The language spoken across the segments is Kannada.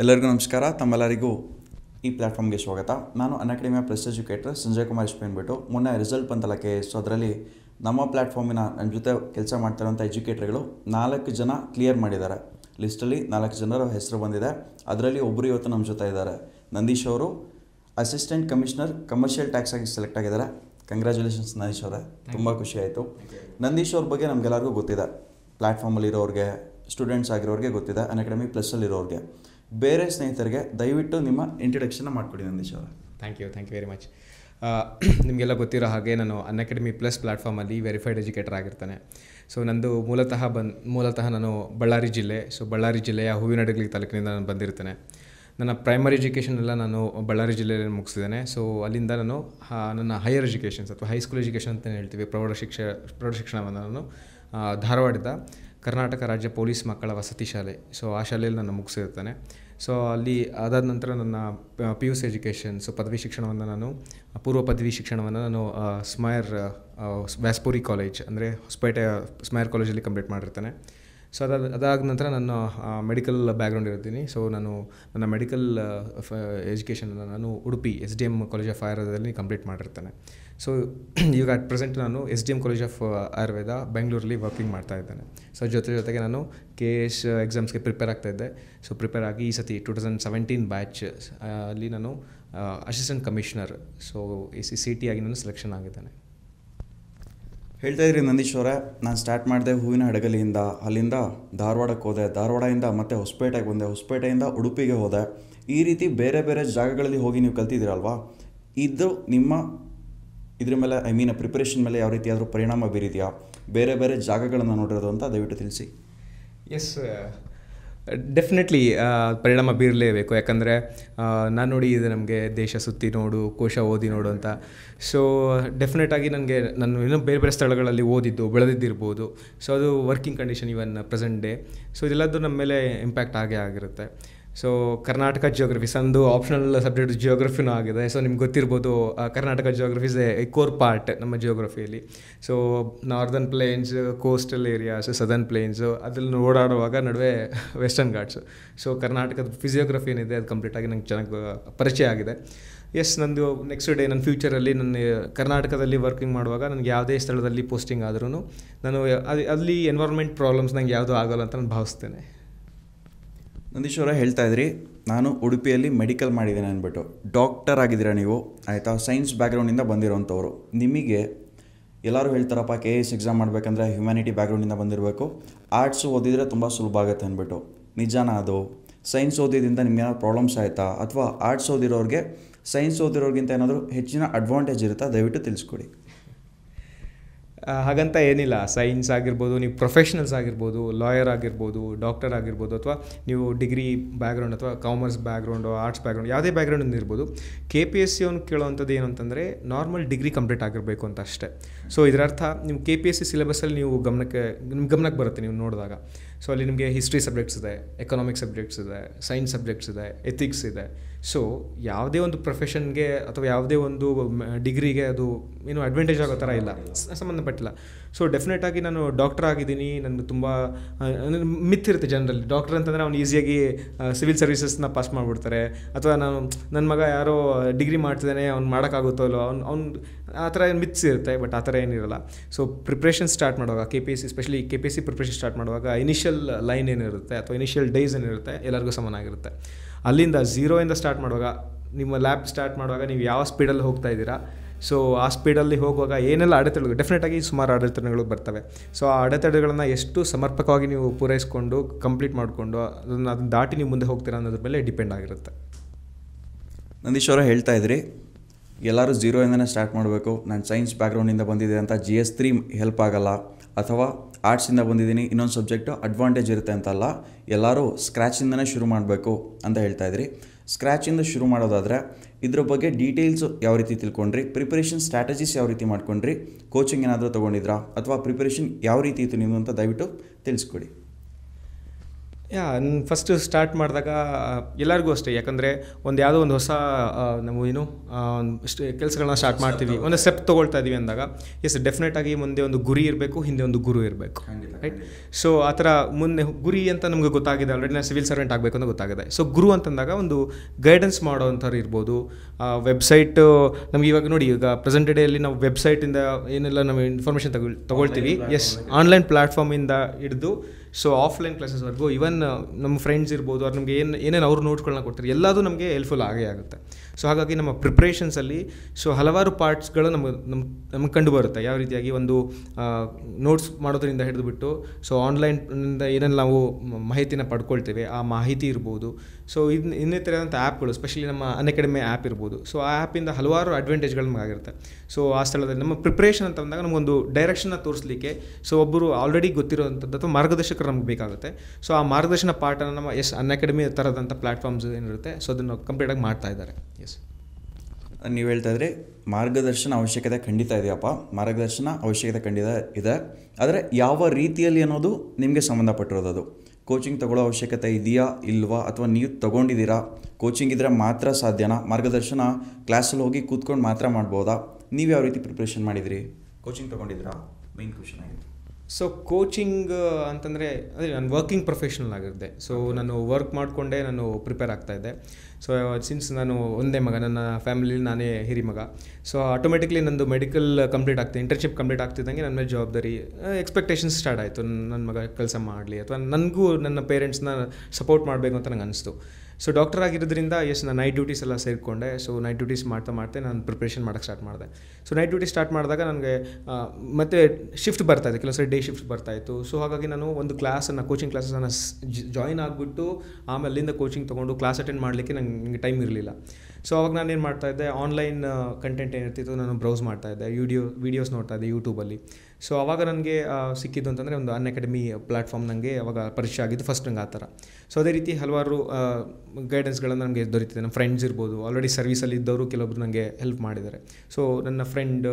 ಎಲ್ಲರಿಗೂ ನಮಸ್ಕಾರ ತಮ್ಮೆಲ್ಲರಿಗೂ ಈ ಪ್ಲಾಟ್ಫಾರ್ಮ್ಗೆ ಸ್ವಾಗತ ನಾನು ಅನಕಾಡೆಮಿಯ ಪ್ರೆಸ್ ಎಜುಕೇಟರ್ ಸಂಜಯ್ ಕುಮಾರ್ ಇಶ್ ಬಂದ್ಬಿಟ್ಟು ಮೊನ್ನೆ ರಿಸಲ್ಟ್ ಬಂದಲ್ಲ ಕೆ ಸೊ ಅದರಲ್ಲಿ ನಮ್ಮ ಪ್ಲಾಟ್ಫಾರ್ಮಿನ ನನ್ನ ಜೊತೆ ಕೆಲಸ ಮಾಡ್ತಿರೋಂಥ ಎಜುಕೇಟರ್ಗಳು ನಾಲ್ಕು ಜನ ಕ್ಲಿಯರ್ ಮಾಡಿದ್ದಾರೆ ಲಿಸ್ಟಲ್ಲಿ ನಾಲ್ಕು ಜನರ ಹೆಸರು ಬಂದಿದೆ ಅದರಲ್ಲಿ ಒಬ್ಬರು ಇವತ್ತು ನಮ್ಮ ಜೊತೆ ಇದ್ದಾರೆ ನಂದೀಶ್ ಅವರು ಅಸಿಸ್ಟೆಂಟ್ ಕಮಿಷನರ್ ಕಮರ್ಷಿಯಲ್ ಟ್ಯಾಕ್ಸ್ ಆಗಿ ಸೆಲೆಕ್ಟ್ ಆಗಿದ್ದಾರೆ ಕಂಗ್ರ್ಯಾಚುಲೇಷನ್ಸ್ ನಂದೀಶ್ ಅವರೇ ತುಂಬ ಖುಷಿ ಆಯಿತು ನಂದೀಶ್ ಅವ್ರ ಬಗ್ಗೆ ನಮಗೆಲ್ಲರಿಗೂ ಗೊತ್ತಿದೆ ಪ್ಲ್ಯಾಟ್ಫಾರ್ಮಲ್ಲಿರೋರಿಗೆ ಸ್ಟೂಡೆಂಟ್ಸ್ ಆಗಿರೋರಿಗೆ ಗೊತ್ತಿದೆ ಅನಕಾಡೆಮಿ ಪ್ಲಸ್ಸಲ್ಲಿರೋರಿಗೆ ಬೇರೆ ಸ್ನೇಹಿತರಿಗೆ ದಯವಿಟ್ಟು ನಿಮ್ಮ ಇಂಟ್ರಡಕ್ಷನ್ನ ಮಾಡಿಕೊಡಿ ನಂದೀಶ್ ಅವರ thank you thank you very much ನಿಮಗೆಲ್ಲ ಗೊತ್ತಿರೋ ಹಾಗೆ ನಾನು ಅನ್ಅಕಾಡೆಮಿ ಪ್ಲಸ್ ಪ್ಲ್ಯಾಟ್ಫಾರ್ಮಲ್ಲಿ ವೆರಿಫೈಡ್ ಎಜುಕೇಟರ್ ಆಗಿರ್ತಾನೆ ಸೊ ನಂದು ಮೂಲತಃ ಬಂದು ಮೂಲತಃ ನಾನು ಬಳ್ಳಾರಿ ಜಿಲ್ಲೆ ಸೊ ಬಳ್ಳಾರಿ ಜಿಲ್ಲೆಯ ಹೂವಿನಡಗಲಿ ತಾಲೂಕಿನಿಂದ ನಾನು ಬಂದಿರ್ತೇನೆ ನನ್ನ ಪ್ರೈಮರಿ ಎಜುಕೇಷನ್ ಎಲ್ಲ ನಾನು ಬಳ್ಳಾರಿ ಜಿಲ್ಲೆಯಲ್ಲಿ ಮುಗಿಸಿದ್ದೇನೆ ಸೊ ಅಲ್ಲಿಂದ ನಾನು ನನ್ನ ಹೈಯರ್ ಎಜುಕೇಷನ್ಸ್ ಅಥವಾ ಹೈಸ್ಕೂಲ್ ಎಜುಕೇಷನ್ ಅಂತಲೇ ಹೇಳ್ತೀವಿ ಪ್ರೌಢ ಶಿಕ್ಷ ಪ್ರೌಢ ಶಿಕ್ಷಣವನ್ನು ನಾನು ಧಾರವಾಡದ ಕರ್ನಾಟಕ ರಾಜ್ಯ ಪೊಲೀಸ್ ಮಕ್ಕಳ ವಸತಿ ಶಾಲೆ ಸೊ ಆ ಶಾಲೆಯಲ್ಲಿ ನಾನು ಮುಗಿಸಿರ್ತಾನೆ ಸೊ ಅಲ್ಲಿ ಅದಾದ ನಂತರ ನನ್ನ P U C education so ಪದವಿ ಶಿಕ್ಷಣವನ್ನು ನಾನು ಪೂರ್ವ ಪದವಿ ಶಿಕ್ಷಣವನ್ನು ನಾನು ಸ್ಮೈರ್ ವ್ಯಾಸ್ಪುರಿ ಕಾಲೇಜ್ ಅಂದರೆ ಹೊಸಪೇಟೆ ಸ್ಮೈರ್ ಕಾಲೇಜಲ್ಲಿ ಕಂಪ್ಲೀಟ್ ಮಾಡಿರ್ತೇನೆ ಸೊ ಅದಾದ ಅದಾದ ನಂತರ ನಾನು ಮೆಡಿಕಲ್ ಬ್ಯಾಗ್ರೌಂಡ್ ಇರ್ತೀನಿ ಸೊ ನಾನು ನನ್ನ ಮೆಡಿಕಲ್ ಫ ಎಜುಕೇಷನನ್ನು ನಾನು Udupi S D M college of ಆಯುರ್ವೇದದಲ್ಲಿ ಕಂಪ್ಲೀಟ್ ಮಾಡಿರ್ತೇನೆ ಸೊ ಈಗ ಅಟ್ ಪ್ರೆಸೆಂಟ್ ನಾನು S D M college of Ayurveda ಬೆಂಗಳೂರಲ್ಲಿ ವರ್ಕಿಂಗ್ ಮಾಡ್ತಾ ಇದ್ದೇನೆ ಸೊ ಜೊತೆ ಜೊತೆಗೆ ನಾನು ಕೆ ಎಸ್ ಎಕ್ಸಾಮ್ಸ್ಗೆ ಪ್ರಿಪೇರ್ ಆಗ್ತಾಯಿದ್ದೆ ಸೊ ಪ್ರಿಪೇರ್ ಆಗಿ ಈ ಸತಿ ಟು ತೌಸಂಡ್ ಸೆವೆಂಟೀನ್ ಬ್ಯಾಚ್ ಅಲ್ಲಿ ನಾನು assistant commissioner so A C C T ಆಗಿ ನಾನು ಸೆಲೆಕ್ಷನ್ ಆಗಿದ್ದಾನೆ ಹೇಳ್ತಾ ಇದ್ರಿ ನಂದೀಶ್ ನಾನು ಸ್ಟಾರ್ಟ್ ಮಾಡಿದೆ ಹೂವಿನ ಹಡಗಲಿಯಿಂದ ಅಲ್ಲಿಂದ ಧಾರವಾಡಕ್ಕೆ ಹೋದೆ ಧಾರವಾಡದಿಂದ ಮತ್ತೆ ಹೊಸಪೇಟೆಗೆ ಬಂದೆ ಹೊಸಪೇಟೆಯಿಂದ ಉಡುಪಿಗೆ ಹೋದೆ ಈ ರೀತಿ ಬೇರೆ ಬೇರೆ ಜಾಗಗಳಲ್ಲಿ ಹೋಗಿ ನೀವು ಕಲ್ತಿದ್ದೀರಲ್ವಾ ಇದು ನಿಮ್ಮ ಇದ್ರ ಮೇಲೆ ಐ ಮೀನ್ ಪ್ರಿಪರೇಷನ್ ಮೇಲೆ ಯಾವ ರೀತಿಯಾದರೂ ಪರಿಣಾಮ ಬೀರಿದೆಯಾ ಬೇರೆ ಬೇರೆ ಜಾಗಗಳನ್ನು ನೋಡಿರೋದು ಅಂತ ದಯವಿಟ್ಟು ತಿಳಿಸಿ ಎಸ್ ಡೆಫಿನೆಟ್ಲಿ ಪರಿಣಾಮ ಬೀರಲೇಬೇಕು ಯಾಕಂದರೆ ನಾನು ನೋಡಿ ಇದು ನಮಗೆ ದೇಶ ಸುತ್ತಿ ನೋಡು ಕೋಶ ಓದಿ ನೋಡು ಅಂತ ಸೊ ಡೆಫಿನೆಟಾಗಿ ನನಗೆ ನಾನು ಇನ್ನೂ ಬೇರೆ ಬೇರೆ ಸ್ಥಳಗಳಲ್ಲಿ ಓದಿದ್ದು ಬೆಳೆದಿದ್ದಿರ್ಬೋದು ಸೊ ಅದು working condition even present day so ಇದೆಲ್ಲದೂ ನಮ್ಮ ಮೇಲೆ ಇಂಪ್ಯಾಕ್ಟ್ ಆಗೇ ಆಗಿರುತ್ತೆ ಸೊ ಕರ್ನಾಟಕ ಜಿಯೋಗ್ರಫಿ ಸಂದು ಆಪ್ಷನಲ್ ಸಬ್ಜೆಕ್ಟ್ ಜಿಯೋಗ್ರಫಿನೂ ಆಗಿದೆ ಸೊ ನಿಮ್ಗೆ ಗೊತ್ತಿರ್ಬೋದು Karnataka geography's a core part ನಮ್ಮ ಜಿಯೋಗ್ರಫಿಯಲ್ಲಿ so northern plains coastal areas southern plains ಅದ್ರಲ್ಲಿ ಓಡಾಡುವಾಗ ನಡುವೆ ವೆಸ್ಟರ್ನ್ ಘಾಟ್ಸು ಸೊ ಕರ್ನಾಟಕದ ಫಿಸಿಯೋಗ್ರಫಿ ಏನಿದೆ ಅದು ಕಂಪ್ಲೀಟಾಗಿ ನಂಗೆ ಚೆನ್ನಾಗಿ ಪರಿಚಯ ಆಗಿದೆ ಎಸ್ ನಂದು ನೆಕ್ಸ್ಟ್ ಡೇ ನನ್ನ ಫ್ಯೂಚರಲ್ಲಿ ನನ್ನ ಕರ್ನಾಟಕದಲ್ಲಿ ವರ್ಕಿಂಗ್ ಮಾಡುವಾಗ ನನಗೆ ಯಾವುದೇ ಸ್ಥಳದಲ್ಲಿ ಪೋಸ್ಟಿಂಗ್ ಆದ್ರೂ ನಾನು ಅಲ್ಲಿ ಎನ್ವೈರ್ಮೆಂಟ್ ಪ್ರಾಬ್ಲಮ್ಸ್ ನಂಗೆ ಯಾವುದೂ ಆಗೋಲ್ಲ ಅಂತ ನಾನು ಭಾವಿಸ್ತೇನೆ ನಂದೀಶ್ವರ ಹೇಳ್ತಾ ಇದ್ರಿ ನಾನು ಉಡುಪಿಯಲ್ಲಿ ಮೆಡಿಕಲ್ ಮಾಡಿದ್ದೇನೆ ಅಂದ್ಬಿಟ್ಟು ಡಾಕ್ಟರ್ ಆಗಿದ್ದೀರಾ ನೀವು ಆಯಿತಾ ಸೈನ್ಸ್ ಬ್ಯಾಕ್ಗ್ರೌಂಡಿಂದ ಬಂದಿರೋಂಥವ್ರು ನಿಮಗೆ ಎಲ್ಲರೂ ಹೇಳ್ತಾರಪ್ಪ ಕೆ ಎಸ್ ಎಕ್ಸಾಮ್ ಮಾಡಬೇಕಂದ್ರೆ ಹ್ಯುಮ್ಯಾನಿಟಿ ಬ್ಯಾಕ್ಗ್ರೌಂಡಿಂದ ಬಂದಿರಬೇಕು ಆರ್ಟ್ಸ್ ಓದಿದರೆ ತುಂಬ ಸುಲಭ ಆಗುತ್ತೆ ಅಂದ್ಬಿಟ್ಟು ನಿಜಾನ ಅದು ಸೈನ್ಸ್ ಓದಿದ್ರಿಂದ ನಿಮ್ಗೇನಾದ್ರು ಪ್ರಾಬ್ಲಮ್ಸ್ ಆಯಿತಾ ಅಥವಾ ಆರ್ಟ್ಸ್ ಓದಿರೋರಿಗೆ ಸೈನ್ಸ್ ಓದಿರೋರಿಗಿಂತ ಏನಾದರೂ ಹೆಚ್ಚಿನ ಅಡ್ವಾಂಟೇಜ್ ಇರುತ್ತಾ ದಯವಿಟ್ಟು ತಿಳಿಸ್ಕೊಡಿ ಹಾಗಂತ ಏನಿಲ್ಲ ಸೈನ್ಸ್ ಆಗಿರ್ಬೋದು ನೀವು ಪ್ರೊಫೆಷ್ನಲ್ಸ್ ಆಗಿರ್ಬೋದು ಲಾಯರ್ ಆಗಿರ್ಬೋದು ಡಾಕ್ಟರ್ ಆಗಿರ್ಬೋದು ಅಥವಾ ನೀವು ಡಿಗ್ರಿ ಬ್ಯಾಕ್ಗ್ರೌಂಡ್ ಅಥವಾ ಕಾಮರ್ಸ್ ಬ್ಯಾಗ್ರೌಂಡು ಆರ್ಟ್ಸ್ ಬ್ಯಾಕ್ಗ್ರೌಂಡ್ ಯಾವುದೇ ಬ್ಯಾಗ್ರೌಂಡ್ ಇರ್ಬೋದು ಕೆ ಪಿ ಎಸ್ ಸಿ ಅವ್ನು ಕೇಳುವಂಥದ್ದು ಏನು ಅಂತಂದರೆ ನಾರ್ಮಲ್ ಡಿಗ್ರಿ ಕಂಪ್ಲೀಟ್ ಆಗಿರಬೇಕು ಅಂತ ಅಷ್ಟೇ ಸೊ ಇದರರ್ಥ ನಿಮ್ಮ ಕೆ ಪಿ ಎಸ್ ಸಿ ಸಿಲೆಬಸ್ಸಲ್ಲಿ ನೀವು ಗಮನಕ್ಕೆ ನಿಮ್ಮ ಗಮನಕ್ಕೆ ಬರುತ್ತೆ ನೀವು ನೋಡಿದಾಗ ಸೊ ಅಲ್ಲಿ ನಿಮಗೆ ಹಿಸ್ಟ್ರಿ ಸಬ್ಜೆಕ್ಟ್ಸ್ ಇದೆ ಎಕನಾಮಿಕ್ ಸಬ್ಜೆಕ್ಟ್ಸ್ ಇದೆ ಸೈನ್ಸ್ ಸಬ್ಜೆಕ್ಟ್ಸ್ ಇದೆ ಎಥಿಕ್ಸ್ ಇದೆ ಸೊ ಯಾವುದೇ ಒಂದು ಪ್ರೊಫೆಷನ್ಗೆ ಅಥವಾ ಯಾವುದೇ ಒಂದು ಡಿಗ್ರಿಗೆ ಅದು ಏನು ಅಡ್ವಾಂಟೇಜ್ ಆಗೋ ಥರ ಇಲ್ಲ ಸಂಬಂಧಪಟ್ಟಿಲ್ಲ ಸೊ ಡೆಫಿನೆಟಾಗಿ ನಾನು ಡಾಕ್ಟರ್ ಆಗಿದ್ದೀನಿ ನನಗೆ ತುಂಬ ಮಿತ್ ಇರುತ್ತೆ ಜನರಲ್ಲಿ ಡಾಕ್ಟರ್ ಅಂತಂದರೆ ಅವ್ನು ಈಸಿಯಾಗಿ ಸಿವಿಲ್ ಸರ್ವಿಸಸ್ನ ಪಾಸ್ ಮಾಡಿಬಿಡ್ತಾರೆ ಅಥವಾ ನಾನು ನನ್ನ ಮಗ ಯಾರೋ ಡಿಗ್ರಿ ಮಾಡ್ತಿದ್ದಾನೆ ಅವ್ನು ಮಾಡೋಕ್ಕಾಗುತ್ತೋ ಅಲ್ಲೋ ಅವ್ನು ಅವ್ನು ಆ ಥರ ಮಿತ್ಸ್ ಇರುತ್ತೆ ಬಟ್ ಆ ಥರ ಏನಿರಲ್ಲ ಸೊ ಪ್ರಿಪ್ರೇಷನ್ ಸ್ಟಾರ್ಟ್ ಮಾಡುವಾಗ K P S C specially K P S C preparation start ಮಾಡುವಾಗ ಇನಿಷಿಯಲ್ ಇನಿಷಿಯಲ್ ಲೈನ್ ಏನಿರುತ್ತೆ ಅಥವಾ ಇನಿಷಿಯಲ್ ಡೇಸ್ ಏನಿರುತ್ತೆ ಎಲ್ಲರಿಗೂ ಸಮನಾಗಿರುತ್ತೆ ಅಲ್ಲಿಂದ ಝೀರೋಯಿಂದ ಸ್ಟಾರ್ಟ್ ಮಾಡುವಾಗ ನಿಮ್ಮ ಲ್ಯಾಬ್ ಸ್ಟಾರ್ಟ್ ಮಾಡುವಾಗ ನೀವು ಯಾವ ಸ್ಪೀಡಲ್ಲಿ ಹೋಗ್ತಾ ಇದ್ದೀರಾ ಸೊ ಆ ಸ್ಪೀಡಲ್ಲಿ ಹೋಗುವಾಗ ಏನೆಲ್ಲ ಅಡೆತಡೆಗಳು ಡೆಫಿನೆಟಾಗಿ ಸುಮಾರು ಅಡೆತಡೆಗಳು ಬರ್ತವೆ ಸೊ ಆ ಅಡೆತಡೆಗಳನ್ನು ಎಷ್ಟು ಸಮರ್ಪಕವಾಗಿ ನೀವು ಪೂರೈಸಿಕೊಂಡು ಕಂಪ್ಲೀಟ್ ಮಾಡಿಕೊಂಡು ಅದನ್ನು ಅದನ್ನು ದಾಟಿ ನೀವು ಮುಂದೆ ಹೋಗ್ತೀರಾ ಅನ್ನೋದ್ರ ಮೇಲೆ ಡಿಪೆಂಡ್ ಆಗಿರುತ್ತೆ ನಂದೀಶ್ ಹೇಳ್ತಾ ಇದ್ರಿ ಎಲ್ಲರೂ ಝೀರೋಯಿಂದನೇ ಸ್ಟಾರ್ಟ್ ಮಾಡಬೇಕು ನಾನು ಸೈನ್ಸ್ ಬ್ಯಾಕ್ಗ್ರೌಂಡಿಂದ ಬಂದಿದೆ ಅಂತ ಜಿ ಎಸ್ ತ್ರೀ ಹೆಲ್ಪ್ ಆಗಲ್ಲ ಅಥವಾ ಆರ್ಟ್ಸಿಂದ ಬಂದಿದ್ದೀನಿ ಇನ್ನೊಂದು ಸಬ್ಜೆಕ್ಟು ಅಡ್ವಾಂಟೇಜ್ ಇರುತ್ತೆ ಅಂತಲ್ಲ ಎಲ್ಲರೂ ಸ್ಕ್ರ್ಯಾಚಿಂದನೇ ಶುರು ಮಾಡಬೇಕು ಅಂತ ಹೇಳ್ತಾ ಇದ್ರಿ ಸ್ಕ್ರ್ಯಾಚಿಂದ ಶುರು ಮಾಡೋದಾದರೆ ಇದ್ರ ಬಗ್ಗೆ ಡೀಟೇಲ್ಸ್ ಯಾವ ರೀತಿ ತಿಳ್ಕೊಂಡ್ರಿ ಪ್ರಿಪರೇಷನ್ ಸ್ಟ್ರಾಟಜೀಸ್ ಯಾವ ರೀತಿ ಮಾಡ್ಕೊಂಡ್ರಿ ಕೋಚಿಂಗ್ ಏನಾದರೂ ತೊಗೊಂಡಿದ್ರಾ ಅಥವಾ ಪ್ರಿಪರೇಷನ್ ಯಾವ ರೀತಿ ಇತ್ತು ನೀವು ಅಂತ ದಯವಿಟ್ಟು ತಿಳಿಸ್ಕೊಡಿ ಯಾ ನಾನು ಫಸ್ಟು ಸ್ಟಾರ್ಟ್ ಮಾಡಿದಾಗ ಎಲ್ಲರಿಗೂ ಅಷ್ಟೇ ಯಾಕಂದರೆ ಒಂದು ಯಾವುದೋ ಒಂದು ಹೊಸ ನಾವು ಏನು ಕೆಲಸಗಳನ್ನ ಸ್ಟಾರ್ಟ್ ಮಾಡ್ತೀವಿ ಒಂದು ಸ್ಟೆಪ್ ತೊಗೊಳ್ತಾ ಇದ್ದೀವಿ ಅಂದಾಗ ಎಸ್ ಡೆಫಿನೆಟಾಗಿ ಮುಂದೆ ಒಂದು ಗುರಿ ಇರಬೇಕು ಹಿಂದೆ ಒಂದು ಗುರು ಇರಬೇಕು ರೈಟ್ ಸೊ ಆ ಥರ ಮುಂದೆ ಗುರಿ ಅಂತ ನಮಗೆ ಗೊತ್ತಾಗಿದೆ ಆಲ್ರೆಡಿ ನಾನು ಸಿವಿಲ್ ಸರ್ವೆಂಟ್ ಆಗಬೇಕು ಅಂತ ಗೊತ್ತಾಗಿದೆ ಸೊ ಗುರು ಅಂತಂದಾಗ ಒಂದು ಗೈಡೆನ್ಸ್ ಮಾಡೋವಂಥವ್ರು ಇರ್ಬೋದು ವೆಬ್ಸೈಟು ನಮ್ಗೆ ಇವಾಗ ನೋಡಿ ಈಗ ಪ್ರೆಸೆಂಟ್ ಡೇಯಲ್ಲಿ ನಾವು ವೆಬ್ಸೈಟಿಂದ ಏನೆಲ್ಲ ನಾವು ಇನ್ಫಾರ್ಮೇಷನ್ ತಗೊಳ್ ತೊಗೊಳ್ತೀವಿ ಎಸ್ ಆನ್ಲೈನ್ ಪ್ಲ್ಯಾಟ್ಫಾರ್ಮಿಂದ ಹಿಡಿದು ಸೊ ಆಫ್ಲೈನ್ ಕ್ಲಾಸಸ್ವರೆಗೂ ಇವನ್ ನಮ್ಮ ಫ್ರೆಂಡ್ಸ್ ಇರ್ಬೋದು ಅವ್ರು ನಮಗೆ ಏನು ಏನೇನು ಅವ್ರ ನೋಟ್ಸ್ಗಳನ್ನ ಕೊಡ್ತಾರೆ ಎಲ್ಲದೂ ನಮಗೆ ಹೆಲ್ಪ್ಫುಲ್ ಆಗೇ ಆಗುತ್ತೆ ಸೊ ಹಾಗಾಗಿ ನಮ್ಮ ಪ್ರಿಪ್ರೇಷನ್ಸಲ್ಲಿ ಸೊ ಹಲವಾರು ಪಾರ್ಟ್ಸ್ಗಳು ನಮಗೆ ನಮ್ಮ ನಮಗೆ ಕಂಡು ಬರುತ್ತೆ ಯಾವ ರೀತಿಯಾಗಿ ಒಂದು ನೋಟ್ಸ್ ಮಾಡೋದರಿಂದ ಹಿಡಿದುಬಿಟ್ಟು ಸೊ ಆನ್ಲೈನ್ನಿಂದ ಏನೇನು ನಾವು ಮಾಹಿತಿನ ಪಡ್ಕೊಳ್ತೇವೆ ಆ ಮಾಹಿತಿ ಇರ್ಬೋದು ಸೊ ಇನ್ನು ಇನ್ನಿತರದಂಥ ಆ್ಯಪ್ಗಳು ಸ್ಪೆಷಲಿ ನಮ್ಮ ಅನ್ಎಕಾಡೆಮಿ ಆ್ಯಪ್ ಇರ್ಬೋದು ಸೊ ಆ ಆ್ಯಪಿಂದ ಹಲವಾರು ಅಡ್ವಾಂಟೇಜ್ಗಳು ನಮಗಾಗಿರುತ್ತೆ ಸೊ ಆ ಸ್ಥಳದಲ್ಲಿ ನಮ್ಮ ಪ್ರಿಪ್ರೇಷನ್ ಅಂತ ಬಂದಾಗ ನಮಗೊಂದು ಡೈರೆಕ್ಷನ್ನ ತೋರಿಸಲಿಕ್ಕೆ ಸೊ ಒಬ್ಬರು ಆಲ್ರೆಡಿ ಗೊತ್ತಿರೋವಂಥದ್ದು ಅಥವಾ ಮಾರ್ಗದರ್ಶಕ ಪ್ರೇಕ್ಷಕರು ನಮ್ಗೆ ಬೇಕಾಗುತ್ತೆ ಸೊ ಆ ಮಾರ್ಗದರ್ಶನ ಪಾಠ ನಮ್ಮ ಎಸ್ ಅನ್ ಅಕಾಡೆಮಿ ಥರದಂಥ ಪ್ಲ್ಯಾಟ್ಫಾರ್ಮ್ಸ್ ಏನಿರುತ್ತೆ ಸೊ ಅದನ್ನು ಆಗಿ ಮಾಡ್ತಾ ಇದ್ದಾರೆ ಎಸ್ ನೀವು ಹೇಳ್ತಾ ಇದ್ರೆ ಮಾರ್ಗದರ್ಶನ ಅವಶ್ಯಕತೆ ಖಂಡಿತ ಇದೆಯಪ್ಪ ಮಾರ್ಗದರ್ಶನ ಅವಶ್ಯಕತೆ ಖಂಡಿತ ಇದೆ ಆದರೆ ಯಾವ ರೀತಿಯಲ್ಲಿ ಅನ್ನೋದು ನಿಮಗೆ ಸಂಬಂಧಪಟ್ಟಿರೋದು ಅದು ಕೋಚಿಂಗ್ ತಗೊಳ್ಳೋ ಅವಶ್ಯಕತೆ ಇದೆಯಾ ಇಲ್ವಾ ಅಥವಾ ನೀವು ತೊಗೊಂಡಿದ್ದೀರಾ ಕೋಚಿಂಗ್ ಇದ್ರೆ ಮಾತ್ರ ಸಾಧ್ಯನಾ ಮಾರ್ಗದರ್ಶನ ಕ್ಲಾಸಲ್ಲಿ ಹೋಗಿ ಕೂತ್ಕೊಂಡು ಮಾತ್ರ ಮಾಡ್ಬೋದಾ ನೀವು ಯಾವ ರೀತಿ ಪ್ರಿಪ್ರೇಷನ್ ಮಾಡಿದಿರಿ ಕೋಚಿಂಗ್ ತೊಗೊಂಡಿದ್ದೀರಾ ಮೇನ್ ಕ್ವಶನ್ ಆಗಿದೆ ಸೊ ಕೋಚಿಂಗ್ ಅಂತಂದರೆ ಅದೇ ನಾನು ವರ್ಕಿಂಗ್ ಪ್ರೊಫೆಷ್ನಲ್ ಆಗಿದ್ದೆ ಸೊ ನಾನು ವರ್ಕ್ ಮಾಡಿಕೊಂಡೇ ನಾನು ಪ್ರಿಪೇರ್ ಆಗ್ತಾಯಿದ್ದೆ ಸೊ ಸಿನ್ಸ್ ನಾನು ಒಂದೇ ಮಗ ನನ್ನ ಫ್ಯಾಮಿಲಿಲಿ ನಾನೇ ಹಿರಿ ಮಗ ಸೊ ಆಟೋಮೆಟಿಕ್ಲಿ ನಂದು ಮೆಡಿಕಲ್ ಕಂಪ್ಲೀಟ್ ಆಗ್ತದೆ ಇಂಟರ್ನ್ಶಿಪ್ ಕಂಪ್ಲೀಟ್ ಆಗ್ತಿದ್ದಂಗೆ ನನ್ನ ಮೇಲೆ ಜವಾಬ್ದಾರಿ ಎಕ್ಸ್ಪೆಕ್ಟೇಷನ್ಸ್ ಸ್ಟಾರ್ಟ್ ಆಯಿತು ನನ್ನ ಮಗ ಕೆಲಸ ಮಾಡಲಿ ಅಥವಾ ನನಗೂ ನನ್ನ ಪೇರೆಂಟ್ಸ್ನ ಸಪೋರ್ಟ್ ಮಾಡಬೇಕು ಅಂತ ನನಗೆ ಅನಿಸ್ತು ಸೊ ಡಾಕ್ಟರ್ ಆಗಿರೋದ್ರಿಂದ ಎಸ್ ನಾನು ನೈಟ್ ಡ್ಯೂಟೀಸ್ ಎಲ್ಲ ಸೇರಿಕೊಂಡೆ ಸೊ ನೈಟ್ ಡ್ಯೂಟೀಸ್ ಮಾಡ್ತಾ ಮಾಡ್ತೇನೆ ನಾನು ಪ್ರಿಪ್ರೇಷನ್ ಮಾಡೋಕ್ಕೆ ಸ್ಟಾರ್ಟ್ ಮಾಡಿದೆ ಸೊ ನೈಟ್ ಡ್ಯೂಟಿ ಸ್ಟಾರ್ಟ್ ಮಾಡಿದಾಗ ನನಗೆ ಮತ್ತು ಶಿಫ್ಟ್ ಬರ್ತಾಯಿದೆ ಕೆಲವು ಸರಿ ಡೇ ಶಿಫ್ಟ್ ಬರ್ತಾಯಿತ್ತು ಸೊ ಹಾಗಾಗಿ ನಾನು ಒಂದು ಕ್ಲಾಸನ್ನು ಕೋಚಿಂಗ್ ಕ್ಲಾಸನ್ನು ಜಾಯಿನ್ ಆಗಿಬಿಟ್ಟು ಆಮೇಲೆ ಅಲ್ಲಿಂದ ಕೋಚಿಂಗ್ ತೊಗೊಂಡು ಕ್ಲಾಸ್ ಅಟೆಂಡ್ ಮಾಡಲಿಕ್ಕೆ ನನಗೆ ಟೈಮ್ ಇರಲಿಲ್ಲ ಸೊ ಅವಾಗ ನಾನು ಏನು ಮಾಡ್ತಾಯಿದ್ದೆ ಆನ್ಲೈನ್ ಕಂಟೆಂಟ್ ಏನಿರ್ತಿತ್ತು ನಾನು ಬ್ರೌಸ್ ಮಾಡ್ತಾ ಇದ್ದೆ ವಿಡಿಯೋ ವೀಡಿಯೋಸ್ ಇದ್ದೆ ಯೂಟ್ಯೂಬಲ್ಲಿ ಸೊ ಅವಾಗ ನನಗೆ ಸಿಕ್ಕಿದ್ದು ಅಂತಂದರೆ ಒಂದು ಅನ್ ಅಕಾಡೆಮಿ ಪ್ಲ್ಯಾಟ್ಫಾರ್ಮ್ ನನಗೆ ಅವಾಗ ಪರಿಚಯ ಆಗಿದ್ದು ಫಸ್ಟ್ ನಂಗೆ ಆ ಥರ ಸೊ ಅದೇ ರೀತಿ ಹಲವಾರು ಗೈಡೆನ್ಸ್ಗಳನ್ನು ನನಗೆ ದೊರೀತಿದೆ ನನ್ನ ಫ್ರೆಂಡ್ಸ್ ಇರ್ಬೋದು ಆಲ್ರೆಡಿ ಸರ್ವಿಸಲ್ಲಿ ಇದ್ದವರು ಕೆಲವೊಬ್ರು ನನಗೆ ಹೆಲ್ಪ್ ಮಾಡಿದ್ದಾರೆ ಸೊ ನನ್ನ ಫ್ರೆಂಡ್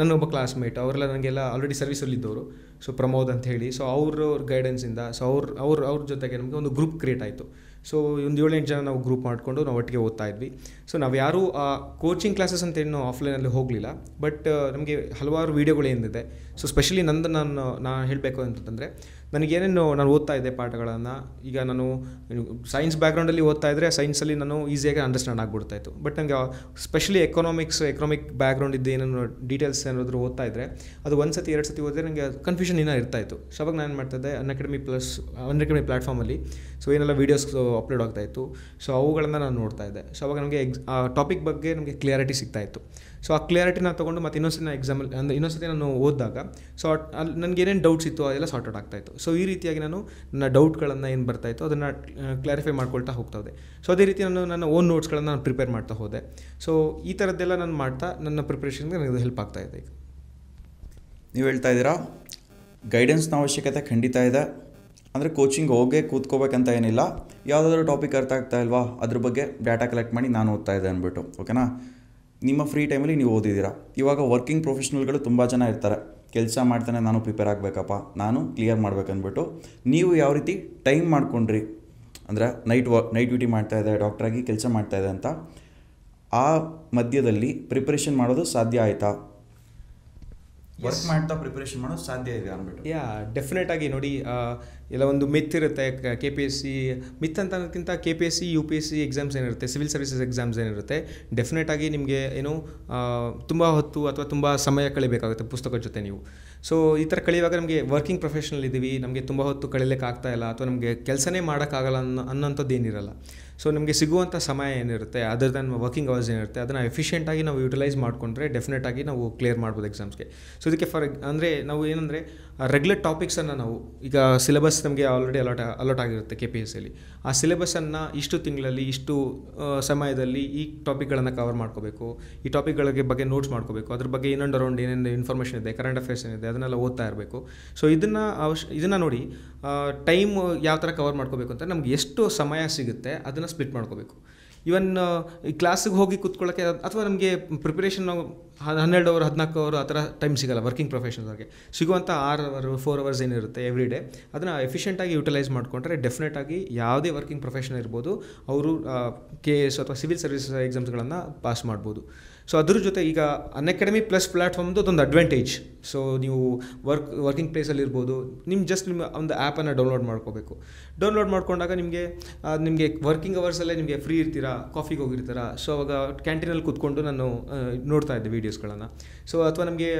ನನ್ನೊಬ್ಬ ಕ್ಲಾಸ್ಮೇಟ್ ಅವರೆಲ್ಲ ನನಗೆಲ್ಲ ಆಲ್ರೆಡಿ ಸರ್ವಿಸಲ್ಲಿದ್ದವರು ಇದ್ದವರು ಸೊ ಪ್ರಮೋದ್ ಅಂತ ಹೇಳಿ ಸೊ ಅವ್ರ ಗೈಡೆನ್ಸಿಂದ ಸೊ ಅವ್ರ ಅವ್ರ ಅವ್ರ ಜೊತೆಗೆ ನಮಗೆ ಒಂದು ಗ್ರೂಪ್ ಕ್ರಿಯೇಟ್ ಆಯಿತು ಸೊ ಒಂದು ಏಳೆಂಟು ಜನ ನಾವು ಗ್ರೂಪ್ ಮಾಡಿಕೊಂಡು ನಾವು ಒಟ್ಟಿಗೆ ಓದ್ತಾ ಇದ್ವಿ ಸೊ ನಾವು ಯಾರೂ ಕೋಚಿಂಗ್ ಕ್ಲಾಸಸ್ ಅಂತ ಏನು ಆಫ್ಲೈನಲ್ಲಿ ಹೋಗಲಿಲ್ಲ ಬಟ್ ನಮಗೆ ಹಲವಾರು ವೀಡಿಯೋಗಳು ಏನಿದೆ ಸೊ ಸ್ಪೆಷಲಿ ನಂದು ನಾನು ನಾನು ಹೇಳಬೇಕು ಅಂತಂದರೆ ನನಗೇನೇನು ನಾನು ಓದ್ತಾ ಇದ್ದೆ ಪಾಠಗಳನ್ನು ಈಗ ನಾನು ಸೈನ್ಸ್ ಬ್ಯಾಕ್ಗ್ರೌಂಡಲ್ಲಿ ಓದ್ತಾ ಇದ್ದರೆ ಸೈನ್ಸಲ್ಲಿ ನಾನು ಈಸಿಯಾಗಿ ಅಂಡರ್ಸ್ಟ್ಯಾಂಡ್ ಇತ್ತು ಬಟ್ ನನಗೆ ಸ್ಪೆಷಲಿ ಎಕನಾಮಿಕ್ಸ್ ಎಕನಾಮಿಕ್ ಬ್ಯಾಕ್ಗ್ರೌಂಡ್ ಇದ್ದು ಏನೇನು ಡೀಟೇಲ್ಸ್ ಏನಾದರೂ ಓದ್ತಾ ಇದ್ದರೆ ಅದು ಒಂದು ಸತಿ ಎರಡು ಸತಿ ಓದಿದ್ರೆ ನನಗೆ ಕನ್ಫ್ಯೂಷನ್ ಇನ್ನೂ ಇರ್ತಾಯಿತ್ತು ಅವಾಗ ನಾನು ಏನು ಇದ್ದೆ Unacademy plus Unacademy ಪ್ಲ್ಯಾಟ್ಫಾರ್ಮಲ್ಲಿ ಸೊ ಏನೆಲ್ಲ ವೀಡಿಯೋಸ್ ಅಪ್ಲೋಡ್ ಆಗ್ತಾ ಇತ್ತು ಸೊ ಅವುಗಳನ್ನು ನಾನು ನೋಡ್ತಾ ಇದ್ದೆ ಸೊ ಅವಾಗ ನನಗೆ ಎಕ್ಸ್ ಟಾಪಿಕ್ ಬಗ್ಗೆ ನಮಗೆ ಕ್ಲಿಯಾರಿಟಿ ಸಿಗ್ತಾಯಿತ್ತು ಸೊ ಆ ಕ್ಲಿಯಾರಿಟಿನ ತೊಗೊಂಡು ಮತ್ತು ಇನ್ನೊಂದ್ಸತಿ ನಾನು ಎಕ್ಸಾಮಲ್ ಅಂದರೆ ಇನ್ನೊಂದ್ಸತಿ ನಾನು ಓದಿದಾಗ ಸೊ ಅಲ್ಲಿ ನನಗೆ ಏನೇನು ಡೌಟ್ಸ್ ಇತ್ತು ಅದೆಲ್ಲ ಸಾರ್ಟ್ ಔಟ್ ಆಗ್ತಾಯಿತ್ತು ಸೊ ಈ ರೀತಿಯಾಗಿ ನಾನು ನನ್ನ ಡೌಟ್ಗಳನ್ನು ಏನು ಬರ್ತಾಯಿತ್ತು ಅದನ್ನು ಕ್ಲಾರಿಫೈ ಮಾಡ್ಕೊಳ್ತಾ ಹೋಗ್ತಾ ಇದೆ ಸೊ ಅದೇ ರೀತಿ ನಾನು ನನ್ನ ಓನ್ ನೋಟ್ಸ್ಗಳನ್ನು ನಾನು ಪ್ರಿಪೇರ್ ಮಾಡ್ತಾ ಹೋದೆ ಸೊ ಈ ಥರದ್ದೆಲ್ಲ ನಾನು ಮಾಡ್ತಾ ನನ್ನ ಪ್ರಿಪ್ರೇಷನ್ಗೆ ನನಗೆ ಹೆಲ್ಪ್ ಆಗ್ತಾ ಇದೆ ನೀವು ಹೇಳ್ತಾ ಇದ್ದೀರಾ ಗೈಡೆನ್ಸ್ನ ಅವಶ್ಯಕತೆ ಖಂಡಿತ ಇದೆ ಅಂದರೆ ಕೋಚಿಂಗ್ ಹೋಗೇ ಕೂತ್ಕೋಬೇಕಂತ ಏನಿಲ್ಲ ಯಾವುದಾದ್ರೂ ಟಾಪಿಕ್ ಅರ್ಥ ಆಗ್ತಾ ಇಲ್ವಾ ಅದ್ರ ಬಗ್ಗೆ ಡಾಟಾ ಕಲೆಕ್ಟ್ ಮಾಡಿ ನಾನು ಓದ್ತಾ ಇದ್ದೆ ಅಂದ್ಬಿಟ್ಟು ಓಕೆನಾ ನಿಮ್ಮ ಫ್ರೀ ಟೈಮಲ್ಲಿ ನೀವು ಓದಿದ್ದೀರಾ ಇವಾಗ ವರ್ಕಿಂಗ್ ಪ್ರೊಫೆಷ್ನಲ್ಗಳು ತುಂಬ ಜನ ಇರ್ತಾರೆ ಕೆಲಸ ಮಾಡ್ತಾನೆ ನಾನು ಪ್ರಿಪೇರ್ ಆಗಬೇಕಪ್ಪ ನಾನು ಕ್ಲಿಯರ್ ಮಾಡ್ಬೇಕಂದ್ಬಿಟ್ಟು ನೀವು ಯಾವ ರೀತಿ ಟೈಮ್ ಮಾಡ್ಕೊಂಡ್ರಿ ಅಂದರೆ ನೈಟ್ ವ ನೈಟ್ ಡ್ಯೂಟಿ ಮಾಡ್ತಾ ಇದೆ ಡಾಕ್ಟ್ರಾಗಿ ಕೆಲಸ ಮಾಡ್ತಾ ಇದೆ ಅಂತ ಆ ಮಧ್ಯದಲ್ಲಿ ಪ್ರಿಪ್ರೇಷನ್ ಮಾಡೋದು ಸಾಧ್ಯ ಆಯಿತಾ ವರ್ಕ್ ಮಾಡ್ತಾ ಪ್ರಿಪ್ರೇಷನ್ ಮಾಡೋದು ಸಾಧ್ಯ ಇದೆ ಅಂದ್ಬಿಟ್ಟು ಯಾ ಡೆಫಿನೆಟ್ ಆಗಿ ನೋಡಿ ಇಲ್ಲ ಒಂದು ಮಿತ್ ಇರುತ್ತೆ K P S C myth ಅಂತ ಅನ್ನೋದಕ್ಕಿಂತ K P S C U P S C exams ಏನಿರುತ್ತೆ ಸಿವಿಲ್ ಸರ್ವಿಸಸ್ ಎಕ್ಸಾಮ್ಸ್ ಏನಿರುತ್ತೆ ಡೆಫಿನೆಟಾಗಿ ನಿಮಗೆ ಏನು ತುಂಬ ಹೊತ್ತು ಅಥವಾ ತುಂಬ ಸಮಯ ಕಳಿಬೇಕಾಗುತ್ತೆ ಪುಸ್ತಕದ ಜೊತೆ ನೀವು ಸೊ ಈ ಥರ ಕಳೆಯುವಾಗ ನಮಗೆ ವರ್ಕಿಂಗ್ ಪ್ರೊಫೆಷನಲ್ ಇದ್ದೀವಿ ನಮಗೆ ತುಂಬ ಹೊತ್ತು ಇಲ್ಲ ಅಥವಾ ನಮಗೆ ಕೆಲಸನೇ ಮಾಡೋಕ್ಕಾಗಲ್ಲ ಅನ್ನೋ ಅನ್ನೋಂಥದ್ದು ಏನಿರಲ್ಲ ಸೊ ನಿಮಗೆ ಸಿಗುವಂಥ ಸಮಯ ಏನಿರುತ್ತೆ ಅದರ ದನ್ ವರ್ಕಿಂಗ್ ಅವರ್ಸ್ ಏನಿರುತ್ತೆ ಅದನ್ನು ಎಫಿಷಿಯೆಂಟಾಗಿ ನಾವು ಯುಟಿಲೈಸ್ ಮಾಡಿಕೊಂಡ್ರೆ ಡೆಫಿನೆಟಾಗಿ ನಾವು ಕ್ಲಿಯರ್ ಮಾಡ್ಬೋದು ಎಕ್ಸಾಮ್ಸ್ಗೆ ಸೊ ಇದಕ್ಕೆ ಫಾರ್ ಅಂದರೆ ನಾವು ಏನಂದರೆ ರೆಗ್ಯುಲರ್ ಟಾಪಿಕ್ಸನ್ನು ನಾವು ಈಗ ಸಿಲೆಬಸ್ ನಮಗೆ ಆಲ್ರೆಡಿ ಅಲಾಟ್ ಅಲಾಟ್ ಆಗಿರುತ್ತೆ ಕೆ ಪಿ ಎಸ್ ಸಿಲಿ ಆ ಸಿಲೆಬಸ್ಸನ್ನು ಇಷ್ಟು ತಿಂಗಳಲ್ಲಿ ಇಷ್ಟು ಸಮಯದಲ್ಲಿ ಈ ಟಾಪಿಕ್ಗಳನ್ನು ಕವರ್ ಮಾಡ್ಕೋಬೇಕು ಈ ಟಾಪಿಕ್ಗಳಿಗೆ ಬಗ್ಗೆ ನೋಟ್ಸ್ ಮಾಡ್ಕೋಬೇಕು ಅದ್ರ ಬಗ್ಗೆ ಇನ್ನೊಂದು ಅರೌಂಡ್ ಏನೇನು ಇನ್ಫಾರ್ಮೇಷನ್ ಇದೆ ಕರೆಂಟ್ ಅಫೇರ್ಸ್ ಏನಿದೆ ಅದನ್ನೆಲ್ಲ ಓದ್ತಾ ಇರಬೇಕು ಸೊ ಇದನ್ನು ಅವಶ್ಯ ಇದನ್ನು ನೋಡಿ ಟೈಮ್ ಯಾವ ಥರ ಕವರ್ ಮಾಡ್ಕೋಬೇಕು ಅಂತ ನಮ್ಗೆ ಎಷ್ಟು ಸಮಯ ಸಿಗುತ್ತೆ ಅದನ್ನು ಸ್ಪ್ಲಿಟ್ ಮಾಡ್ಕೋಬೇಕು ಈವನ್ ಈ ಕ್ಲಾಸಿಗೆ ಹೋಗಿ ಕೂತ್ಕೊಳ್ಳೋಕ್ಕೆ ಅಥವಾ ನಮಗೆ ಪ್ರಿಪ್ರೇಷನ್ ಹನ್ನೆರಡು ಅವರ್ ಹದಿನಾಲ್ಕು ಅವರು ಆ ಥರ ಟೈಮ್ ಸಿಗಲ್ಲ ವರ್ಕಿಂಗ್ ಅವ್ರಿಗೆ ಸಿಗುವಂಥ ಆರು ಅವರ್ ಫೋರ್ ಅವರ್ಸ್ ಏನಿರುತ್ತೆ ಎವ್ರಿ ಡೇ ಅದನ್ನು ಎಫಿಷಿಯೆಂಟಾಗಿ ಯೂಟಿಲೈಸ್ ಮಾಡಿಕೊಂಡ್ರೆ ಡೆಫಿನೆಟಾಗಿ ಯಾವುದೇ ವರ್ಕಿಂಗ್ ಪ್ರೊಫೆಷನ್ ಇರ್ಬೋದು ಅವರು ಕೆ ಎಸ್ ಅಥವಾ ಸಿವಿಲ್ ಸರ್ವಿಸ್ ಎಕ್ಸಾಮ್ಸ್ಗಳನ್ನು ಪಾಸ್ ಮಾಡ್ಬೋದು ಸೊ ಅದ್ರ ಜೊತೆ ಈಗ ಅಕಾಡೆಮಿ ಪ್ಲಸ್ ಪ್ಲಾಟ್ಫಾರ್ಮ್ದು ಅದೊಂದು ಅಡ್ವಾಂಟೇಜ್ ಸೊ ನೀವು ವರ್ಕ್ ವರ್ಕಿಂಗ್ ಪ್ಲೇಸಲ್ಲಿರ್ಬೋದು ನಿಮ್ಮ ಜಸ್ಟ್ ನಿಮ್ಮ ಒಂದು ಆ್ಯಪನ್ನು ಡೌನ್ಲೋಡ್ ಮಾಡ್ಕೋಬೇಕು ಡೌನ್ಲೋಡ್ ಮಾಡ್ಕೊಂಡಾಗ ನಿಮಗೆ ನಿಮಗೆ ವರ್ಕಿಂಗ್ ಅವರ್ಸಲ್ಲೇ ನಿಮಗೆ ಫ್ರೀ ಇರ್ತೀರಾ ಕಾಫಿಗೆ ಹೋಗಿರ್ತೀರಾ ಸೊ ಅವಾಗ ಕ್ಯಾಂಟೀನಲ್ಲಿ ಕೂತ್ಕೊಂಡು ನಾನು ನೋಡ್ತಾ ಇದ್ದೆ ವೀಡಿಯೋಸ್ಗಳನ್ನು ಸೊ ಅಥವಾ ನಮಗೆ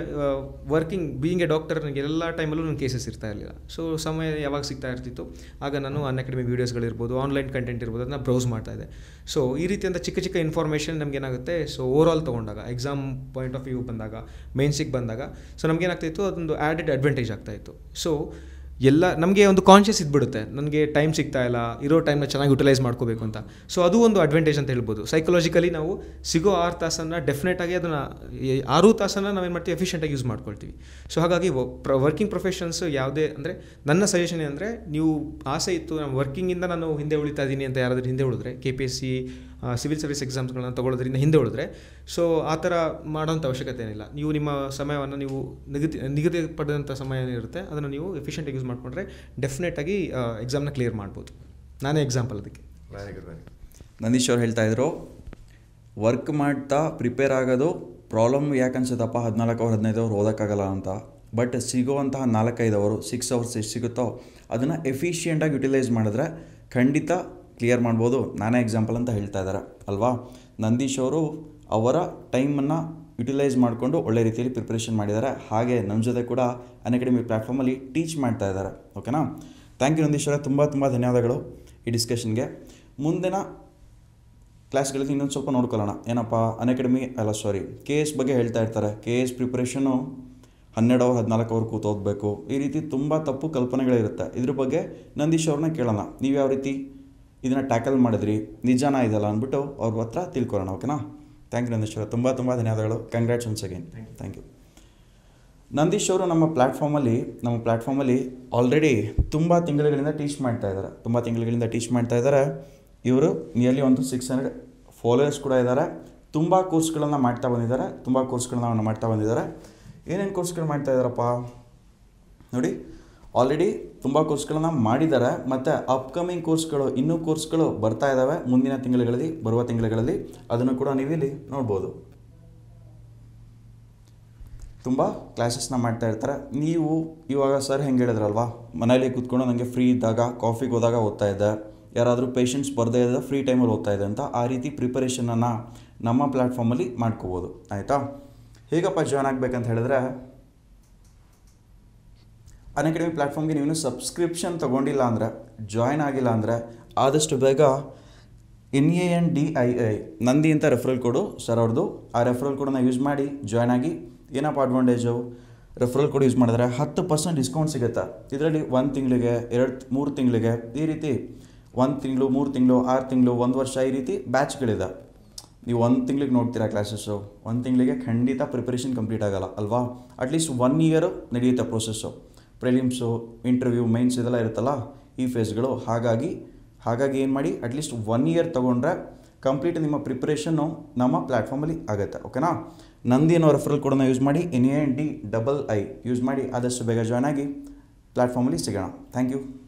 ವರ್ಕಿಂಗ್ ಬೀಯಿಂಗ್ ಎ ಡಾಕ್ಟರ್ ನನಗೆ ಎಲ್ಲ ಟೈಮಲ್ಲೂ ನನ್ನ ಕೇಸಸ್ ಇರ್ತಾ ಇರಲಿಲ್ಲ ಸೊ ಸಮಯ ಯಾವಾಗ ಸಿಗ್ತಾ ಇರ್ತಿತ್ತು ಆಗ ನಾನು ಅನ್ ಅಕಾಡೆಮಿ ವೀಡಿಯೋಸ್ಗಳಿರ್ಬೋದು ಆನ್ಲೈನ್ ಕಂಟೆಂಟ್ ಇರ್ಬೋದು ಅದನ್ನ ಬ್ರೌಸ್ ಮಾಡ್ತಾ ಇದ್ದೆ ಸೊ ಈ ರೀತಿಯಿಂದ ಚಿಕ್ಕ ಚಿಕ್ಕ ಇನ್ಫಾರ್ಮೇಷನ್ ನಮಗೇನಾಗುತ್ತೆ ಸೊ ಓವರ್ ಆಲ್ ತೊಗೊಂಡಾಗ ಎಕ್ಸಾಮ್ ಪಾಯಿಂಟ್ ಆಫ್ ವ್ಯೂ ಬಂದಾಗ ಮೇನ್ಸಿಗೆ ಬಂದಾಗ ಸೊ ನಮಗೇನಾಗ್ತಾಯಿತ್ತು ಅದೊಂದು ಆ್ಯಡೆಡ್ ಅಡ್ವಾಂಟೇಜ್ ಇತ್ತು ಸೊ ಎಲ್ಲ ನಮಗೆ ಒಂದು ಕಾನ್ಷಿಯಸ್ ಇದ್ಬಿಡುತ್ತೆ ನನಗೆ ಟೈಮ್ ಸಿಗ್ತಾ ಇಲ್ಲ ಇರೋ ಟೈಮ್ನ ಚೆನ್ನಾಗಿ ಯುಟಿಲೈಸ್ ಮಾಡ್ಕೋಬೇಕು ಅಂತ ಸೊ ಅದು ಒಂದು ಅಡ್ವಾಂಟೇಜ್ ಅಂತ ಹೇಳ್ಬೋದು ಸೈಕಲಾಜಿಕಲಿ ನಾವು ಸಿಗೋ ಆರು ತಾಸನ್ನು ಡೆಫಿನೆಟಾಗಿ ಅದನ್ನು ಆರು ತಾಸನ್ನು ಏನು ಮಾಡ್ತೀವಿ ಎಫಿಷಿಯೆಂಟಾಗಿ ಯೂಸ್ ಮಾಡ್ಕೊಳ್ತೀವಿ ಸೊ ಹಾಗಾಗಿ ವರ್ಕಿಂಗ್ ಪ್ರೊಫೆಷನ್ಸ್ ಯಾವುದೇ ಅಂದರೆ ನನ್ನ ಸಜೆಷನ್ ಅಂದರೆ ನೀವು ಆಸೆ ಇತ್ತು ನಮ್ಮ ವರ್ಕಿಂಗಿಂದ ನಾನು ಹಿಂದೆ ಉಳಿತಾ ಇದ್ದೀನಿ ಅಂತ ಯಾರಾದರೂ ಹಿಂದೆ ಉಳಿದ್ರೆ K P S C civil service ಎಕ್ಸಾಮ್ಸ್ಗಳನ್ನ ತೊಗೊಳೋದ್ರಿಂದ ಹಿಂದೆ ಉಳಿದ್ರೆ ಸೊ ಆ ಥರ ಮಾಡೋಂಥ ಅವಶ್ಯಕತೆ ಏನಿಲ್ಲ ನೀವು ನಿಮ್ಮ ಸಮಯವನ್ನು ನೀವು ನಿಗದಿ ನಿಗದಿ ಪಡೆದಂಥ ಸಮಯ ಏನಿರುತ್ತೆ ಅದನ್ನು ನೀವು ಎಫಿಷಿಯೆಂಟಾಗಿ ಯೂಸ್ ಮಾಡಿಕೊಂಡ್ರೆ ಡೆಫಿನೆಟಾಗಿ ಎಕ್ಸಾಮ್ನ ಕ್ಲಿಯರ್ ಮಾಡ್ಬೋದು ನಾನೇ ಎಕ್ಸಾಂಪಲ್ ಅದಕ್ಕೆ ನಂದೀಶ್ ಅವ್ರು ಹೇಳ್ತಾ ಇದ್ರು ವರ್ಕ್ ಮಾಡ್ತಾ ಪ್ರಿಪೇರ್ ಆಗೋದು ಪ್ರಾಬ್ಲಮ್ ಯಾಕೆ ಅನ್ಸುತ್ತಪ್ಪ ಹದಿನಾಲ್ಕು ಅವ್ರು ಹದಿನೈದು ಅವ್ರು ಓದೋಕ್ಕಾಗಲ್ಲ ಅಂತ ಬಟ್ ಸಿಗೋವಂತಹ ನಾಲ್ಕೈದು ಅವರು ಸಿಕ್ಸ್ ಅವರ್ಸ್ ಎಷ್ಟು ಸಿಗುತ್ತೋ ಅದನ್ನು ಎಫಿಷಿಯೆಂಟಾಗಿ ಯುಟಿಲೈಸ್ ಮಾಡಿದ್ರೆ ಖಂಡಿತ ಕ್ಲಿಯರ್ ಮಾಡ್ಬೋದು ನಾನೇ ಎಕ್ಸಾಂಪಲ್ ಅಂತ ಹೇಳ್ತಾ ಇದ್ದಾರೆ ಅಲ್ವಾ ನಂದೀಶ್ ಅವರು ಅವರ ಟೈಮನ್ನು ಯುಟಿಲೈಸ್ ಮಾಡಿಕೊಂಡು ಒಳ್ಳೆ ರೀತಿಯಲ್ಲಿ ಪ್ರಿಪ್ರೇಷನ್ ಮಾಡಿದ್ದಾರೆ ಹಾಗೆ ನಮ್ಮ ಜೊತೆ ಕೂಡ ಅನ್ ಅಕಾಡೆಮಿ ಪ್ಲ್ಯಾಟ್ಫಾರ್ಮಲ್ಲಿ ಟೀಚ್ ಮಾಡ್ತಾ ಇದ್ದಾರೆ ಓಕೆನಾ ಥ್ಯಾಂಕ್ ಯು ನಂದೀಶ್ ಅವರ ತುಂಬ ತುಂಬ ಧನ್ಯವಾದಗಳು ಈ ಡಿಸ್ಕಷನ್ಗೆ ಮುಂದಿನ ಕ್ಲಾಸ್ಗಳಲ್ಲಿ ಇನ್ನೊಂದು ಸ್ವಲ್ಪ ನೋಡ್ಕೊಳ್ಳೋಣ ಏನಪ್ಪ ಅನ್ ಅಲ್ಲ ಸಾರಿ ಕೆ ಎಸ್ ಬಗ್ಗೆ ಹೇಳ್ತಾ ಇರ್ತಾರೆ ಕೆ ಎಸ್ ಪ್ರಿಪ್ರೇಷನು ಹನ್ನೆರಡು ಅವರ್ ಹದಿನಾಲ್ಕು ಅವ್ರ ಕೂತು ಓದಬೇಕು ಈ ರೀತಿ ತುಂಬ ತಪ್ಪು ಕಲ್ಪನೆಗಳಿರುತ್ತೆ ಇದ್ರ ಬಗ್ಗೆ ನಂದೀಶ್ ಅವ್ರನ್ನ ಕೇಳೋಣ ನೀವು ಯಾವ ರೀತಿ ಇದನ್ನು ಟ್ಯಾಕಲ್ ಮಾಡಿದ್ರಿ ನಿಜಾನ ಇದಲ್ಲ ಅಂದ್ಬಿಟ್ಟು ಅವ್ರ ಹತ್ರ ತಿಳ್ಕೊಳ್ಳೋಣ ಓಕೆನಾ ಥ್ಯಾಂಕ್ ಯು ನಂದೀಶ್ ಅವರು ತುಂಬ ತುಂಬ ಧನ್ಯವಾದಗಳು congrats once again thank you Nandish ಅವರು ನಮ್ಮ ಪ್ಲ್ಯಾಟ್ಫಾರ್ಮಲ್ಲಿ ನಮ್ಮ ಪ್ಲ್ಯಾಟ್ಫಾರ್ಮಲ್ಲಿ ಆಲ್ರೆಡಿ ತುಂಬ ತಿಂಗಳುಗಳಿಂದ ಟೀಚ್ ಮಾಡ್ತಾ ಇದ್ದಾರೆ ತುಂಬ ತಿಂಗಳುಗಳಿಂದ ಟೀಚ್ ಮಾಡ್ತಾ ಇದ್ದಾರೆ ಇವರು ನಿಯರ್ಲಿ ಒಂದು ಸಿಕ್ಸ್ ಹಂಡ್ರೆಡ್ ಫಾಲೋಯರ್ಸ್ ಕೂಡ ಇದ್ದಾರೆ ತುಂಬ ಕೋರ್ಸ್ಗಳನ್ನು ಮಾಡ್ತಾ ಬಂದಿದ್ದಾರೆ ತುಂಬ ಕೋರ್ಸ್ಗಳನ್ನ ಮಾಡ್ತಾ ಬಂದಿದ್ದಾರೆ ಏನೇನು ಕೋರ್ಸ್ಗಳು ಮಾಡ್ತಾ ಇದ್ದಾರಪ್ಪ ನೋಡಿ ಆಲ್ರೆಡಿ ತುಂಬ ಕೋರ್ಸ್ಗಳನ್ನು ಮಾಡಿದ್ದಾರೆ ಮತ್ತು ಅಪ್ಕಮಿಂಗ್ ಕೋರ್ಸ್ಗಳು ಇನ್ನೂ ಕೋರ್ಸ್ಗಳು ಬರ್ತಾ ಇದ್ದಾವೆ ಮುಂದಿನ ತಿಂಗಳುಗಳಲ್ಲಿ ಬರುವ ತಿಂಗಳುಗಳಲ್ಲಿ ಅದನ್ನು ಕೂಡ ನೀವು ಇಲ್ಲಿ ನೋಡ್ಬೋದು ತುಂಬ ಕ್ಲಾಸಸ್ನ ಮಾಡ್ತಾ ಇರ್ತಾರೆ ನೀವು ಇವಾಗ ಸರ್ ಹೆಂಗೆ ಹೇಳಿದ್ರಲ್ವಾ ಮನೇಲಿ ಕೂತ್ಕೊಂಡು ನನಗೆ ಫ್ರೀ ಇದ್ದಾಗ ಕಾಫಿಗೆ ಹೋದಾಗ ಓದ್ತಾ ಇದ್ದೆ ಯಾರಾದರೂ ಪೇಷಂಟ್ಸ್ ಬರದೇ ಇದ್ದ ಫ್ರೀ ಟೈಮಲ್ಲಿ ಓದ್ತಾ ಇದೆ ಅಂತ ಆ ರೀತಿ ಪ್ರಿಪರೇಷನನ್ನು ನಮ್ಮ ಪ್ಲ್ಯಾಟ್ಫಾರ್ಮಲ್ಲಿ ಮಾಡ್ಕೋಬೋದು ಆಯಿತಾ ಹೇಗಪ್ಪ ಜಾಯ್ನ್ ಆಗಬೇಕಂತ ಹೇಳಿದ್ರೆ ಅನ್ಅಕಾಡೆಮಿ ಪ್ಲ್ಯಾಟ್ಫಾರ್ಮ್ಗೆ ನೀವು ಸಬ್ಸ್ಕ್ರಿಪ್ಷನ್ ತೊಗೊಂಡಿಲ್ಲ ಅಂದರೆ ಜಾಯ್ನ್ ಆಗಿಲ್ಲ ಅಂದರೆ ಆದಷ್ಟು ಬೇಗ N A N D I I Nandi ಅಂತ ರೆಫ್ರಲ್ ಕೊಡು ಸರ್ ಅವ್ರದ್ದು ಆ ರೆಫ್ರಲ್ ಕೂಡ ಯೂಸ್ ಮಾಡಿ ಜಾಯ್ನ್ ಆಗಿ ಏನಪ್ಪ ಅಡ್ವಾಂಟೇಜು ರೆಫರಲ್ ಕೊಡು ಯೂಸ್ ಮಾಡಿದ್ರೆ ಹತ್ತು ಪರ್ಸೆಂಟ್ ಡಿಸ್ಕೌಂಟ್ ಸಿಗುತ್ತೆ ಇದರಲ್ಲಿ ಒಂದು ತಿಂಗಳಿಗೆ ಎರಡು ಮೂರು ತಿಂಗಳಿಗೆ ಈ ರೀತಿ ಒಂದು ತಿಂಗಳು ಮೂರು ತಿಂಗಳು ಆರು ತಿಂಗಳು ಒಂದು ವರ್ಷ ಈ ರೀತಿ ಬ್ಯಾಚ್ಗಳಿದೆ ನೀವು ಒಂದು ತಿಂಗಳಿಗೆ ನೋಡ್ತೀರಾ ಕ್ಲಾಸಸ್ಸು ಒಂದು ತಿಂಗಳಿಗೆ ಖಂಡಿತ ಪ್ರಿಪರೇಷನ್ ಕಂಪ್ಲೀಟ್ ಆಗೋಲ್ಲ ಅಲ್ವಾ ಅಟ್ಲೀಸ್ಟ್ ಒನ್ ಇಯರು ನಡೆಯುತ್ತೆ ಪ್ರೊಸೆಸ್ಸು ಪ್ರಿಲಿಮ್ಸು ಇಂಟರ್ವ್ಯೂ ಮೈನ್ಸ್ ಇದೆಲ್ಲ ಇರುತ್ತಲ್ಲ ಈ ಫೇಸ್ಗಳು ಹಾಗಾಗಿ ಹಾಗಾಗಿ ಏನು ಮಾಡಿ ಅಟ್ಲೀಸ್ಟ್ ಒನ್ ಇಯರ್ ತೊಗೊಂಡ್ರೆ ಕಂಪ್ಲೀಟ್ ನಿಮ್ಮ ಪ್ರಿಪ್ರೇಷನ್ನು ನಮ್ಮ ಪ್ಲ್ಯಾಟ್ಫಾರ್ಮಲ್ಲಿ ಆಗುತ್ತೆ ಓಕೆನಾ ನಂದಿನ ರೆಫರಲ್ ಕೋಡನ್ನು ಯೂಸ್ ಮಾಡಿ N N D double I use ಮಾಡಿ ಆದಷ್ಟು ಬೇಗ ಜಾಯ್ನ್ ಆಗಿ ಪ್ಲ್ಯಾಟ್ಫಾರ್ಮಲ್ಲಿ ಸಿಗೋಣ ಥ್ಯಾಂಕ್ ಯು